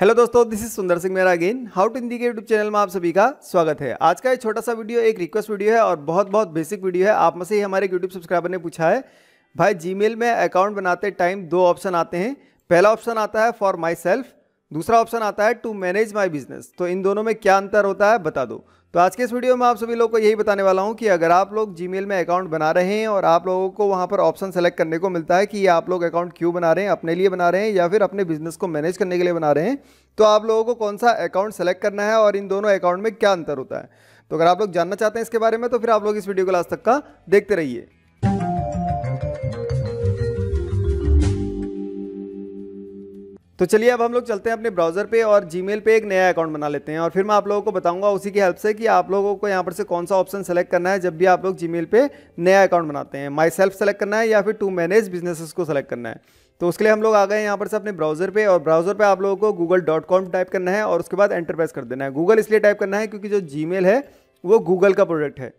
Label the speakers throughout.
Speaker 1: hello दोस्तों this is सुंदर सिंह मेरा अगेन हाउ टू हिंदी के यूट्यूब चैनल में आप सभी का स्वागत है आज का ये छोटा सा वीडियो एक रिक्वेस्ट वीडियो है और बहुत बहुत बेसिक वीडियो है आप में से ही हमारे यूट्यूब सब्सक्राइबर ने पूछा है भाई जीमेल में अकाउंट बनाते टाइम दो ऑप्शन आते हैं पहला ऑप्शन आता है फॉर माई सेल्फ दूसरा ऑप्शन आता है टू मैनेज माई बिजनेस तो इन दोनों में क्या अंतर होता है बता दो तो आज के इस वीडियो में आप सभी लोगों को यही बताने वाला हूं कि अगर आप लोग जी में अकाउंट बना रहे हैं और आप लोगों को वहां पर ऑप्शन सेलेक्ट करने को मिलता है कि ये आप लोग अकाउंट क्यों बना रहे हैं अपने लिए बना रहे हैं या फिर अपने बिजनेस को मैनेज करने के लिए बना रहे हैं तो आप लोगों को कौन सा अकाउंट सेलेक्ट करना है और इन दोनों अकाउंट में क्या अंतर होता है तो अगर आप लोग जानना चाहते हैं इसके बारे में तो फिर आप लोग इस वीडियो को लास्ट तक का देखते रहिए तो चलिए अब हम लोग चलते हैं अपने ब्राउज़र पे और जी पे एक नया अकाउंट बना लेते हैं और फिर मैं आप लोगों को बताऊंगा उसी की हेल्प से कि आप लोगों को यहाँ पर से कौन सा ऑप्शन सेलेक्ट करना है जब भी आप लोग जी पे नया अकाउंट बनाते हैं माई सेल्फ सेलेक्ट करना है या फिर टू मैनेज बिजनेसेस को सेलेक्ट करना है तो उसके लिए हम लोग आ गए यहाँ पर से अपने ब्राउज़र पे और ब्राउज़र पे आप लोगों को गूगल डॉट कॉम टाइप करना है और उसके बाद एंटरप्राइज कर देना है गूगल इसलिए टाइप करना है क्योंकि जो जी है वो गूगल का प्रोडक्ट है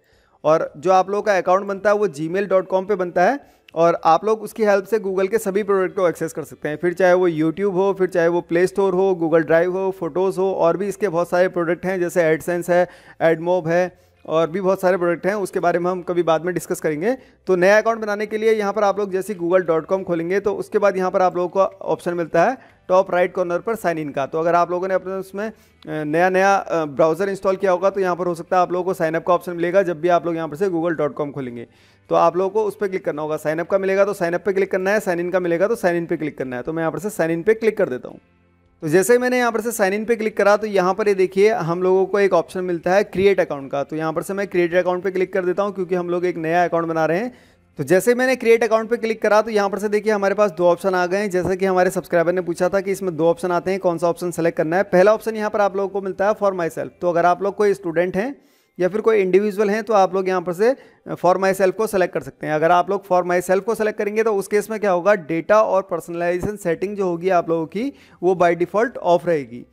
Speaker 1: और जो आप लोगों का अकाउंट बनता है वो जी मेल डॉट कॉम पर बनता है और आप लोग उसकी हेल्प से गूगल के सभी प्रोडक्ट को एक्सेस कर सकते हैं फिर चाहे वो यूट्यूब हो फिर चाहे वो प्ले स्टोर हो गूगल ड्राइव हो फोटोज़ हो और भी इसके बहुत सारे प्रोडक्ट हैं जैसे एडसेंस है एडमोब है और भी बहुत सारे प्रोडक्ट हैं उसके बारे में हम कभी बाद में डिस्कस करेंगे तो नया अकाउंट बनाने के लिए यहाँ पर आप लोग जैसे गूगल डॉट कॉम खोलेंगे तो उसके बाद यहाँ पर आप लोगों को ऑप्शन मिलता है टॉप राइट कॉर्नर पर साइन इन का तो अगर आप लोगों ने अपने उसमें नया नया ब्राउज़र इंस्टॉल किया होगा तो यहाँ पर हो सकता है आप लोगों को साइनअप का ऑप्शन मिलेगा जब भी आप लोग यहाँ पर से गूगल डॉट कॉम खोलेंगे तो आप लोगों को उस पर क्लिक करना होगा साइनअप का मिलेगा तो साइनअप पर क्लिक करना है साइन इन का मिलेगा तो साइन इन पर क्लिक करना है तो मैं यहाँ पर से साइन इन पर क्लिक कर देता हूँ तो जैसे ही मैंने यहाँ पर से साइन इन पे क्लिक करा तो यहाँ पर ये यह देखिए हम लोगों को एक ऑप्शन मिलता है क्रिएट अकाउंट का तो यहाँ पर से मैं क्रिएट अकाउंट पे क्लिक कर देता हूँ क्योंकि हम लोग एक नया अकाउंट बना रहे हैं तो जैसे मैंने क्रिएट अकाउंट पे क्लिक करा तो यहाँ पर से देखिए हमारे पास दो ऑप्शन आ गए हैं जैसे कि हमारे सब्सक्राइबर ने पूछा था कि इसमें दो ऑप्शन आते हैं कौन सा ऑप्शन सेलेक्ट करना है पहला ऑप्शन यहाँ पर आप लोगों को मिलता है फॉर माई सेल्फ तो अगर आप लोग कोई स्टूडेंट हैं या फिर कोई इंडिविजुअल हैं तो आप लोग यहाँ पर से फॉर माई सेल्फ को सेलेक्ट कर सकते हैं अगर आप लोग फॉर माई सेल्फ को सेलेक्ट करेंगे तो उस केस में क्या होगा डेटा और पर्सनलाइजेशन सेटिंग जो होगी आप लोगों की वो बाई डिफ़ॉल्ट ऑफ रहेगी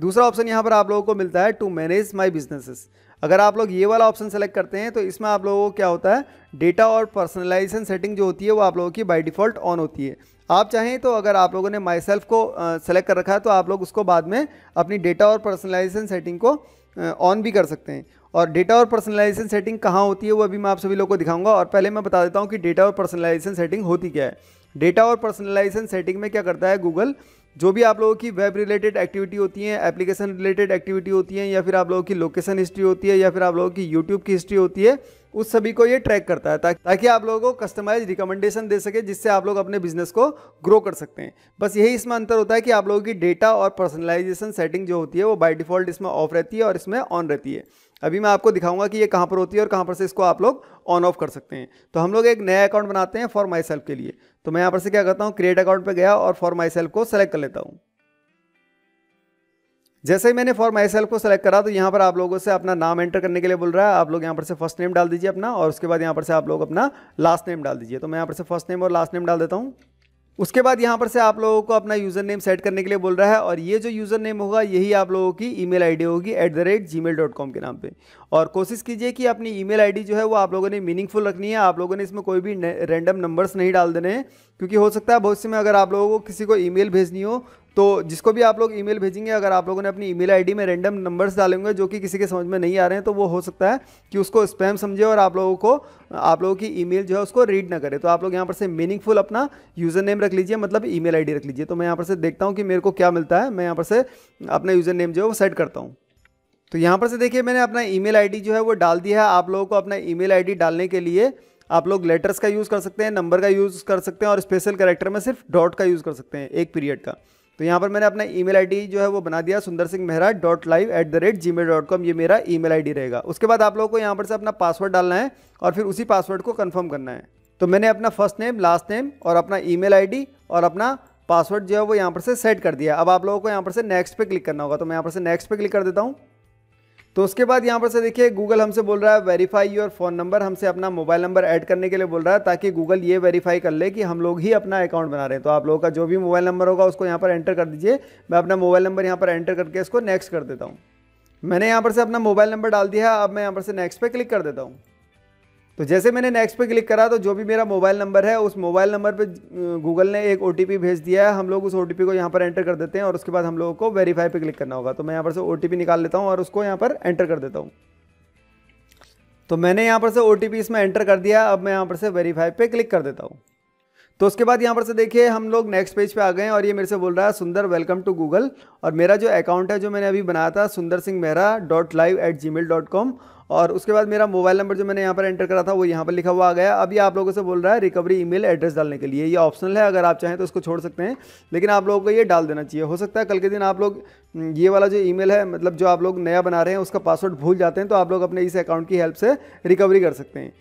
Speaker 1: दूसरा ऑप्शन यहाँ पर आप लोगों को मिलता है टू मैनेज माई बिजनेसेस अगर आप लोग ये वाला ऑप्शन सेलेक्ट करते हैं तो इसमें आप लोगों को क्या होता है डेटा और पर्सनलाइजेशन सेटिंग जो होती है वो आप लोगों की बाय डिफ़ॉल्ट ऑन होती है आप चाहें तो अगर आप लोगों ने माई सेल्फ को सेलेक्ट कर रखा है तो आप लोग उसको बाद में अपनी डेटा और पर्सनलाइजेशन सेटिंग को ऑन भी कर सकते हैं और डेटा और पर्सनलाइजेशन सेटिंग कहाँ होती है वो अभी मैं आप सभी लोगों को दिखाऊंगा और पहले मैं बता देता हूँ कि डेटा और पर्सनलाइजेशन सेटिंग होती क्या है डेटा और पर्सनलाइजेशन सेटिंग में क्या करता है गूगल जो भी आप लोगों की वेब रिलेटेड एक्टिविटी होती है एप्लीकेशन रिलेटेड एक्टिविटी होती है या फिर आप लोगों की लोकेशन हिस्ट्री होती है या फिर आप लोगों की यूट्यूब की हिस्ट्री होती है उस सभी को ये ट्रैक करता है ताकि आप लोगों को कस्टमाइज रिकमेंडेशन दे सके जिससे आप लोग अपने बिजनेस को ग्रो कर सकते हैं बस यही इसमें अंतर होता है कि आप लोगों की डेटा और पर्सनलाइजेशन सेटिंग जो होती है वो बाई डिफॉल्ट इसमें ऑफ रहती है और इसमें ऑन रहती है अभी मैं आपको दिखाऊंगा कि ये कहाँ पर होती है और कहाँ पर से इसको आप लोग ऑन ऑफ कर सकते हैं तो हम लोग एक नया अकाउंट बनाते हैं फॉर माई सेल्फ के लिए तो मैं यहाँ पर से क्या करता हूँ क्रिएट अकाउंट पर गया और फॉर माई सेल्फ को सेलेक्ट कर लेता हूँ जैसे ही मैंने फॉर माई सेल्फ को सेलेक्ट करा तो यहाँ पर आप लोगों से अपना नाम एंटर करने के लिए बोल रहा है आप लोग यहाँ पर से फर्स्ट नेम डाल दीजिए अपना और उसके बाद यहाँ पर से आप लोग अपना लास्ट नेम डाल दीजिए तो मैं यहाँ पर से फर्स्ट नेम और लास्ट नेम डाल देता हूँ उसके बाद यहाँ पर से आप लोगों को अपना यूज़र नेम सेट करने के लिए बोल रहा है और ये जो यूज़र नेम होगा यही आप लोगों की ईमेल आईडी होगी at the rate Gmail dot com के नाम पे और कोशिश कीजिए कि अपनी ईमेल आईडी जो है वो आप लोगों ने मीनिंगफुल रखनी है आप लोगों ने इसमें कोई भी रैंडम नंबर्स नहीं डाल देने हैं क्योंकि हो सकता है भविष्य में अगर आप लोगों को किसी को ईमेल भेजनी हो तो जिसको भी आप लोग ईमेल भेजेंगे अगर आप लोगों ने अपनी ईमेल आईडी में रैंडम नंबर्स डालेंगे जो कि किसी के समझ में नहीं आ रहे हैं तो वो हो सकता है कि उसको स्पैम समझे और आप लोगों को आप लोगों की ईमेल जो है उसको रीड ना करे तो आप लोग यहाँ पर से मीनिंगफुल अपना यूज़र नेम रख लीजिए मतलब ई मेल रख लीजिए तो मैं यहाँ पर से देखता हूँ कि मेरे को क्या मिलता है मैं यहाँ पर से अपना यूज़र नेम जो है वो सेट करता हूँ तो यहाँ पर से देखिए मैंने अपना ई मेल जो है वो डाल दिया है आप लोगों को अपना ई मेल डालने के लिए आप लोग लेटर्स का यूज़ कर सकते हैं नंबर का यूज़ कर सकते हैं और स्पेशल करेक्टर में सिर्फ डॉट का यूज़ कर सकते हैं एक पीरियड का तो यहाँ पर मैंने अपना ई मेल जो है वो बना दिया Sundar Singh Mehra dot live at the rate Gmail dot com ये मेरा ई मेल रहेगा उसके बाद आप लोगों को यहाँ पर से अपना पासवर्ड डालना है और फिर उसी पासवर्ड को कन्फर्म करना है तो मैंने अपना फर्स्ट नेम लास्ट नेम और अपना ई मेल और अपना पासवर्ड जो है वो यहाँ पर से सेट कर दिया अब आप लोगों को यहाँ पर से नेक्स्ट पे क्लिक करना होगा तो मैं यहाँ पर से नेक्स्ट पे क्लिक कर देता हूँ तो उसके बाद यहाँ पर से देखिए गूगल हमसे बोल रहा है वेरीफाई योर फोन नंबर हमसे अपना मोबाइल नंबर ऐड करने के लिए बोल रहा है ताकि गूगल ये वेरीफाई कर ले कि हम लोग ही अपना अकाउंट बना रहे हैं तो आप लोगों का जो भी मोबाइल नंबर होगा उसको यहाँ पर एंटर कर दीजिए मैं अपना मोबाइल नंबर यहाँ पर एंटर करके इसको नेक्स्ट कर देता हूँ मैंने यहाँ पर से अपना मोबाइल नंबर डाल दिया है अब मैं यहाँ पर से नेक्स्ट पर क्लिक कर देता हूँ तो जैसे मैंने नेक्स्ट पे क्लिक करा तो जो भी मेरा मोबाइल नंबर है उस मोबाइल नंबर पे गूगल ने एक ओ भेज दिया है हम लोग उस ओ को यहाँ पर एंटर कर देते हैं और उसके बाद हम लोगों को वेरीफाई पे क्लिक करना होगा तो मैं यहाँ पर से ओ निकाल लेता हूँ और उसको यहाँ पर एंटर कर देता हूँ तो मैंने यहाँ पर से ओ इसमें एंटर कर दिया अब मैं यहाँ पर से वेरीफाई पे क्लिक कर देता हूँ तो उसके बाद यहाँ पर से देखिए हम लोग नेक्स्ट पेज पे आ गए और ये मेरे से बोल रहा है सुंदर वेलकम टू गूगल और मेरा जो अकाउंट है जो मैंने अभी बनाया था Sundar Singh Mehra dot live at Gmail dot com और उसके बाद मेरा मोबाइल नंबर जो मैंने यहाँ पर एंटर करा था वो यहाँ पर लिखा हुआ आ गया अभी आप लोगों से बोल रहा है रिकवरी ईमेल एड्रेस डालने के लिए ये ऑप्शनल है अगर आप चाहें तो इसको छोड़ सकते हैं लेकिन आप लोगों को ये डाल देना चाहिए हो सकता है कल के दिन आप लोग हम्म, ये वाला जो ई है मतलब जो आप लोग नया बना रहे हैं उसका पासवर्ड भूल जाते हैं तो आप लोग अपने इस अकाउंट की हेल्प से रिकवरी कर सकते हैं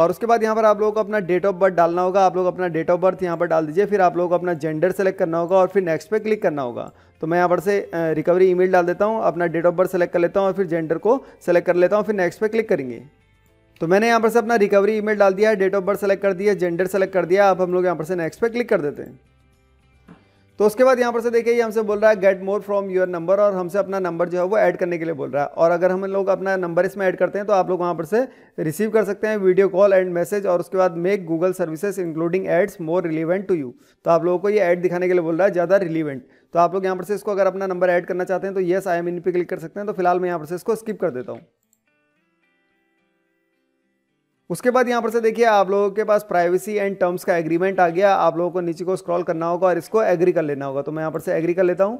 Speaker 1: और उसके बाद यहाँ पर आप लोगों को अपना डेट ऑफ बर्थ डालना होगा आप लोग अपना डेट ऑफ बर्थ यहाँ पर डाल दीजिए फिर आप लोगों को अपना जेंडर सेलेक्ट करना होगा और फिर नेक्स्ट पे क्लिक करना होगा तो मैं यहाँ पर से रिकवरी ईमेल डाल देता हूँ अपना डेट ऑफ बर्थ सेलेक्ट कर लेता हूँ और फिर जेंडर को सेलेक्ट कर लेता हूँ फिर नेक्स्ट पे क्लिक करेंगे तो मैंने यहाँ पर से अपना रिकवरी ईमेल डाल दिया है डेट ऑफ बर्थ सेलेक्ट कर दिया जेंडर सेलेक्ट कर दिया अब हम लोग यहाँ पर से नेक्स्ट पे क्लिक कर देते हैं तो उसके बाद यहाँ पर से देखिए ये हमसे बोल रहा है get more from your number और हमसे अपना नंबर जो है वो ऐड करने के लिए बोल रहा है और अगर हम लोग अपना नंबर इसमें ऐड करते हैं तो आप लोग वहाँ पर से रिसीव कर सकते हैं वीडियो कॉल एंड मैसेज और उसके बाद make Google services including ads more relevant to you तो आप लोगों को ये ऐड दिखाने के लिए बोल रहा है ज़्यादा रिलीवेंट तो आप लोग यहाँ पर से इसको अगर अपना नंबर ऐड करना चाहते हैं तो येस आई एम इन पे क्लिक कर सकते हैं तो फिलहाल मैं यहाँ पर से इसको स्किप कर देता हूँ उसके बाद यहाँ पर से देखिए आप लोगों के पास प्राइवेसी एंड टर्म्स का एग्रीमेंट आ गया आप लोगों को नीचे को स्क्रॉल करना होगा और इसको एग्री कर लेना होगा तो मैं यहाँ पर से एग्री कर लेता हूँ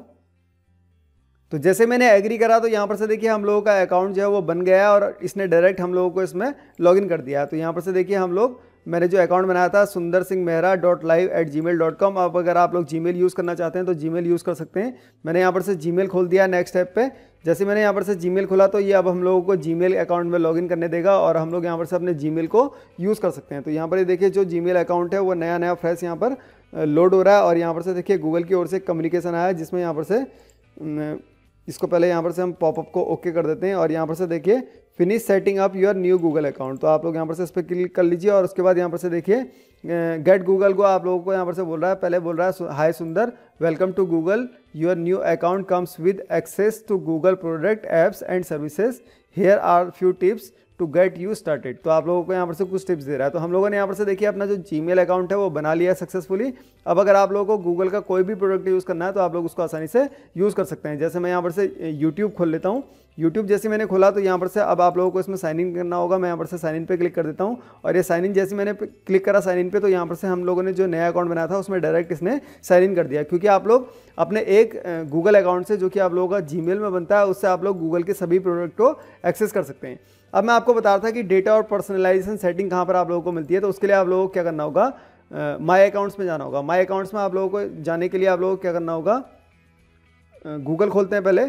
Speaker 1: तो जैसे मैंने एग्री करा तो यहाँ पर से देखिए हम लोगों का अकाउंट जो है वो बन गया और इसने डायरेक्ट हम लोगों को इसमें लॉगिन कर दिया तो यहाँ पर से देखिए हम लोग मैंने जो अकाउंट बनाया था Sundar Singh Mehra dot live at Gmail dot com अब अगर आप लोग जी मेल यूज़ करना चाहते हैं तो जी मेल यूज़ कर सकते हैं मैंने यहाँ पर से जी मेल खोल दिया नेक्स्ट ऐप पे जैसे मैंने यहाँ पर से जी मेल खोला तो ये अब हम लोगों को जी मेल अकाउंट में लॉगिन करने देगा और हम लोग यहाँ पर से अपने जी मेल को यूज़ कर सकते हैं तो यहाँ पर ये देखिए जो जी मेल अकाउंट है वो नया नया फ्रेश यहाँ पर लोड हो रहा है और यहाँ पर से देखिए गूगल की ओर से कम्युनिकेशन आया जिसमें यहाँ पर से इसको पहले यहाँ पर से हम पॉपअप को ओके कर देते हैं और यहाँ पर से देखिए finish setting up your new Google account तो आप लोग यहाँ पर से इस पर क्लिक कर लीजिए और उसके बाद यहाँ पर से देखिए गेट गूगल को आप लोगों को यहाँ पर से बोल रहा है पहले बोल रहा है hi Sundar welcome to Google your new account comes with access to Google product apps and services here are few tips to get you started तो आप लोगों को यहाँ पर से कुछ टिप्स दे रहा है तो हम लोगों ने यहाँ पर से देखिए अपना जो जीमेल अकाउंट है वो बना लिया सक्सेसफुली अब अगर आप लोगों को गूगल का कोई भी प्रोडक्ट यूज़ करना है तो आप लोग उसको आसानी से यूज़ कर सकते हैं जैसे मैं यहाँ पर से यूट्यूब खोल लेता हूँ यूट्यूब जैसे मैंने खोला तो यहाँ पर से अब आप लोगों को इसमें साइन इन करना होगा मैं यहाँ पर से साइन इन पे क्लिक कर देता हूँ और ये साइन इन जैसे मैंने क्लिक करा साइन इन पे तो यहाँ पर से हम लोगों ने जो नया अकाउंट बनाया था उसमें डायरेक्ट इसने साइन इन कर दिया क्योंकि आप लोग अपने एक गूगल अकाउंट से जो कि आप लोगों का जी में बनता है उससे आप लोग गूगल के सभी प्रोडक्ट को एक्सेस कर सकते हैं अब मैं आपको बता रहा था कि डेटा और पर्सनलाइजेशन सेटिंग कहाँ पर आप लोगों को मिलती है तो उसके लिए आप लोगों को क्या करना होगा माई अकाउंट्स में जाना होगा माई अकाउंट्स में आप लोगों को जाने के लिए आप लोगों को क्या करना होगा गूगल खोलते हैं पहले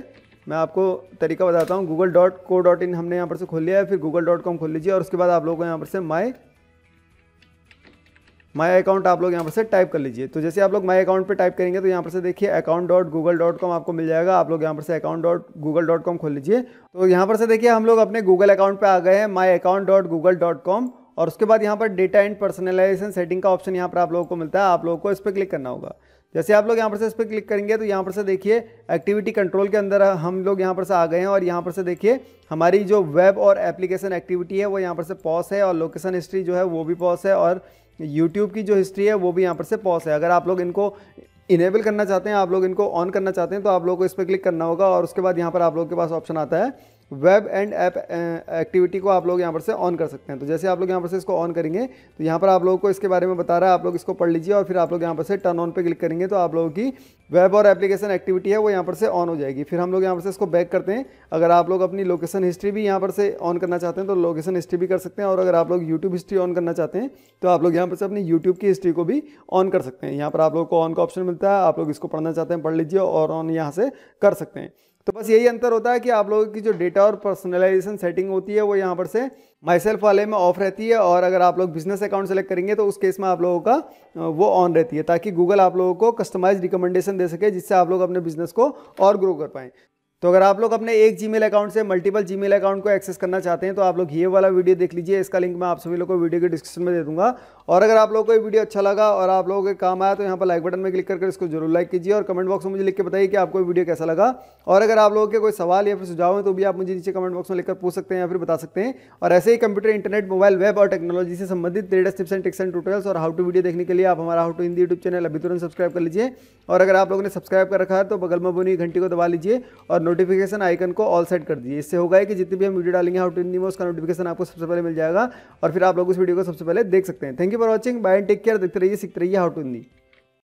Speaker 1: मैं आपको तरीका बताता हूँ Google dot co dot in हमने यहाँ पर से खोल लिया है फिर गूगल डॉट कॉम खोल लीजिए और उसके बाद आप लोगों को यहाँ पर से माई माई अकाउंट आप लोग यहाँ पर से टाइप कर लीजिए तो जैसे आप लोग माई अकाउंट पे टाइप करेंगे तो यहाँ पर से देखिए account dot Google dot com आपको मिल जाएगा आप लोग यहाँ पर से account dot Google dot com खोल लीजिए तो यहाँ पर से देखिए हम लोग अपने गूगल अकाउंट पर आ गए हैं my account dot Google dot com और उसके बाद यहाँ पर डेटा एंड पर्सनलाइजेशन सेटिंग का ऑप्शन यहाँ पर आप लोगों को मिलता है आप लोगों को इस पर क्लिक करना होगा जैसे आप लोग यहाँ पर से इस पर क्लिक करेंगे तो यहाँ पर से देखिए एक्टिविटी कंट्रोल के अंदर हम लोग यहाँ पर से आ गए हैं और यहाँ पर से देखिए हमारी जो वेब और एप्लीकेशन एक्टिविटी है वो यहाँ पर से पॉस है और लोकेशन हिस्ट्री जो है वो भी पॉस है और यूट्यूब की जो हिस्ट्री है वो भी यहाँ पर से पॉज है अगर आप लोग इनको इनेबल करना चाहते हैं आप लोग इनको ऑन करना चाहते हैं तो आप लोग को इस पर क्लिक करना होगा और उसके बाद यहाँ पर आप लोग के पास ऑप्शन आता है वेब एंड ऐप एक्टिविटी को आप लोग यहाँ पर से ऑन कर सकते हैं तो जैसे आप लोग यहाँ पर से इसको ऑन करेंगे तो यहाँ पर आप लोगों को इसके बारे में बता रहा है आप लोग इसको पढ़ लीजिए और फिर आप लोग यहाँ पर से टर्न ऑन पे क्लिक करेंगे तो आप लोगों की वेब और एप्लीकेशन एक्टिविटी है वो यहाँ पर से ऑन हो जाएगी फिर हम लोग यहाँ पर से इसको बैक करते हैं अगर आप लोग अपनी लोकेशन हिस्ट्री भी यहाँ पर से ऑन करना चाहते हैं तो लोकेशन हिस्ट्री भी कर सकते हैं और अगर आप लोग यूट्यूब हिस्ट्री ऑन करना चाहते हैं तो आप लोग यहाँ पर से अपनी यूट्यूब की हिस्ट्री को भी ऑन कर सकते हैं यहाँ पर आप लोग को ऑन का ऑप्शन मिलता है आप लोग इसको पढ़ना चाहते हैं पढ़ लीजिए और ऑन यहाँ से कर सकते हैं तो बस यही अंतर होता है कि आप लोगों की जो डेटा और पर्सनलाइजेशन सेटिंग होती है वो यहाँ पर से माइसेल्फ वाले में ऑफ रहती है और अगर आप लोग बिजनेस अकाउंट सेलेक्ट करेंगे तो उस केस में आप लोगों का वो ऑन रहती है ताकि गूगल आप लोगों को कस्टमाइज रिकमेंडेशन दे सके जिससे आप लोग अपने बिजनेस को और ग्रो कर पाएँ तो अगर आप लोग अपने एक जीमेल अकाउंट से मल्टीपल जीमेल अकाउंट को एक्सेस करना चाहते हैं तो आप लोग ये वाला वीडियो देख लीजिए इसका लिंक मैं आप सभी लोगों को वीडियो के डिस्क्रिप्शन में दे दूंगा और अगर आप लोगों को ये वीडियो अच्छा लगा और आप लोगों के काम आया तो यहाँ पर लाइक बटन में क्लिक करके इसको जरूर लाइक कीजिए और कमेंट बॉक्स में मुझे लिख के बताइए कि आपको वीडियो कैसा लगा और अगर आप लोगों के कोई सवाल या फिर सुझाव है तो भी आप मुझे नीचे कमेंट बॉक्स में लिखकर पूछ सकते हैं या फिर बता सकते हैं और ऐसे ही कंप्यूटर इंटरनेट मोबाइल वेब और टेक्नोलॉजी से संबंधित latest tips and tricks and tutorials और हाउ टू वीडियो देखने के लिए आप हमारा how to Hindi YouTube channel अभी तुरंत सब्सक्राइब कर लीजिए और अगर आप लोगों ने सब्सक्राइब कर रखा है तो बगल में बुनी घंटी को दबा लीजिए और नोटिफिकेशन आइकन को ऑल सेट कर दीजिए इससे होगा कि जितनी भी हम वीडियो डालेंगे हाउ टू इंडी में उसका नोटिफिकेशन आपको सबसे पहले मिल जाएगा और फिर आप लोग उस वीडियो को सबसे पहले देख सकते हैं thank you for watching bye take care देखते रहिए सीखते रहिए हाउ टू इंडी